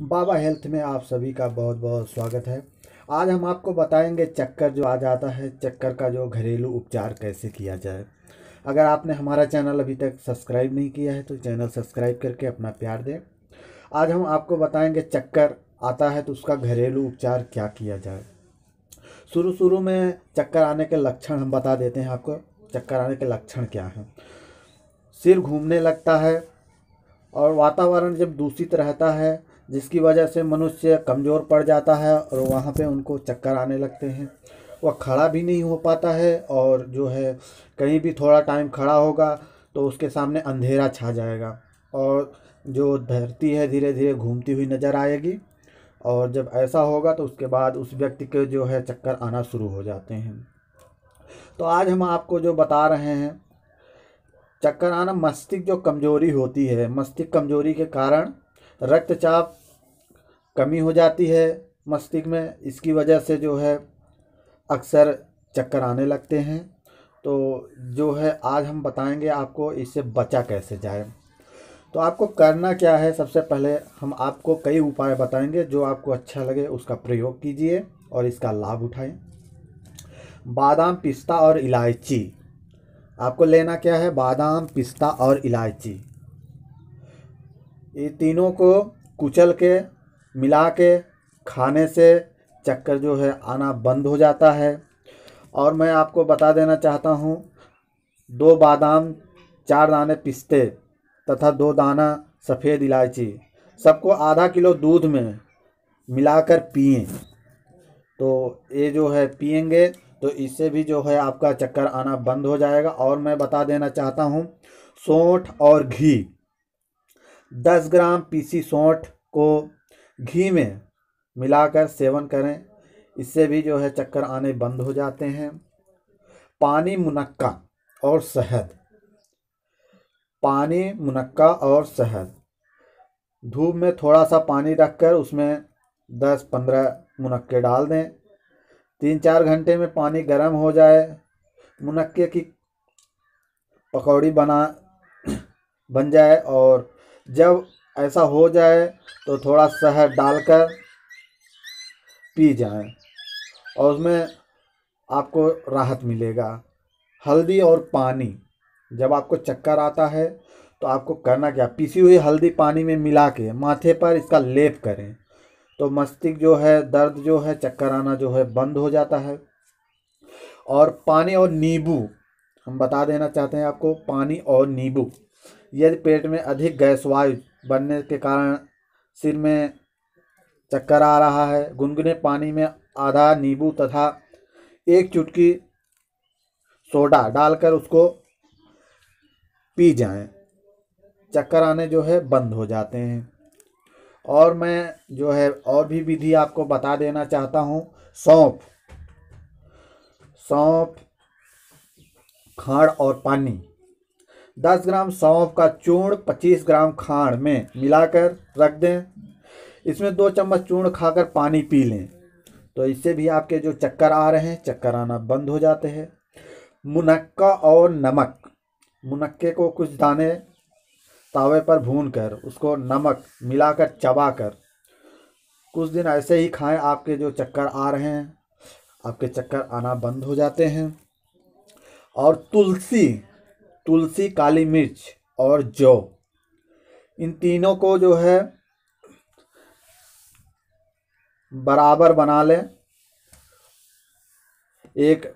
बाबा health में आप सभी का बहुत बहुत स्वागत है आज हम आपको बताएंगे चक्कर जो आ जाता है चक्कर का जो घरेलू उपचार कैसे किया जाए अगर आपने हमारा चैनल अभी तक सब्सक्राइब नहीं किया है तो चैनल सब्सक्राइब करके अपना प्यार दें आज हम आपको बताएंगे चक्कर आता है तो उसका घरेलू उपचार क्या किया जाए शुरू शुरू में चक्कर आने के लक्षण हम बता देते हैं आपको चक्कर आने के लक्षण क्या हैं सिर घूमने लगता है और वातावरण जब दूषित रहता है जिसकी वजह से मनुष्य कमज़ोर पड़ जाता है और वहाँ पे उनको चक्कर आने लगते हैं वह खड़ा भी नहीं हो पाता है और जो है कहीं भी थोड़ा टाइम खड़ा होगा तो उसके सामने अंधेरा छा जाएगा और जो धरती है धीरे धीरे घूमती हुई नज़र आएगी और जब ऐसा होगा तो उसके बाद उस व्यक्ति के जो है चक्कर आना शुरू हो जाते हैं तो आज हम आपको जो बता रहे हैं चक्कर आना मस्तिष्क जो कमज़ोरी होती है मस्तिष्क कमज़ोरी के कारण रक्तचाप कमी हो जाती है मस्तिष्क में इसकी वजह से जो है अक्सर चक्कर आने लगते हैं तो जो है आज हम बताएंगे आपको इससे बचा कैसे जाए तो आपको करना क्या है सबसे पहले हम आपको कई उपाय बताएंगे जो आपको अच्छा लगे उसका प्रयोग कीजिए और इसका लाभ उठाएं बादाम पिस्ता और इलायची आपको लेना क्या है बादाम पिस्ता और इलायची ये तीनों को कुचल के मिला के खाने से चक्कर जो है आना बंद हो जाता है और मैं आपको बता देना चाहता हूँ दो बादाम चार दाने पिस्ते तथा दो दाना सफ़ेद इलायची सबको आधा किलो दूध में मिलाकर पिए तो ये जो है पियेंगे तो इससे भी जो है आपका चक्कर आना बंद हो जाएगा और मैं बता देना चाहता हूँ सौठ और घी दस ग्राम पीसी सौठ को घी में मिलाकर सेवन करें इससे भी जो है चक्कर आने बंद हो जाते हैं पानी मुनक्का और शहद पानी मुनक्का और शहद धूप में थोड़ा सा पानी रखकर उसमें दस पंद्रह मुनक्के डाल दें तीन चार घंटे में पानी गर्म हो जाए मुनक्के की पकौड़ी बना बन जाए और जब ऐसा हो जाए तो थोड़ा शहद डालकर पी जाएं और उसमें आपको राहत मिलेगा हल्दी और पानी जब आपको चक्कर आता है तो आपको करना क्या पिसी हुई हल्दी पानी में मिला के माथे पर इसका लेप करें तो मस्तिष्क जो है दर्द जो है चक्कर आना जो है बंद हो जाता है और पानी और नींबू हम बता देना चाहते हैं आपको पानी और नींबू यदि पेट में अधिक गैस वायु बनने के कारण सिर में चक्कर आ रहा है गुनगुने पानी में आधा नींबू तथा एक चुटकी सोडा डालकर उसको पी जाएं चक्कर आने जो है बंद हो जाते हैं और मैं जो है और भी विधि आपको बता देना चाहता हूँ सौंफ सौंफ खाड़ और पानी 10 ग्राम सौंफ का चूर्ण 25 ग्राम खांड में मिलाकर रख दें इसमें दो चम्मच चूर्ण खाकर पानी पी लें तो इससे भी आपके जो चक्कर आ रहे हैं चक्कर आना बंद हो जाते हैं मुनक्का और नमक मुनक्के को कुछ दाने तावे पर भून कर उसको नमक मिलाकर चबा कर कुछ दिन ऐसे ही खाएं आपके जो चक्कर आ रहे हैं आपके चक्कर आना बंद हो जाते हैं और तुलसी तुलसी काली मिर्च और जौ इन तीनों को जो है बराबर बना लें एक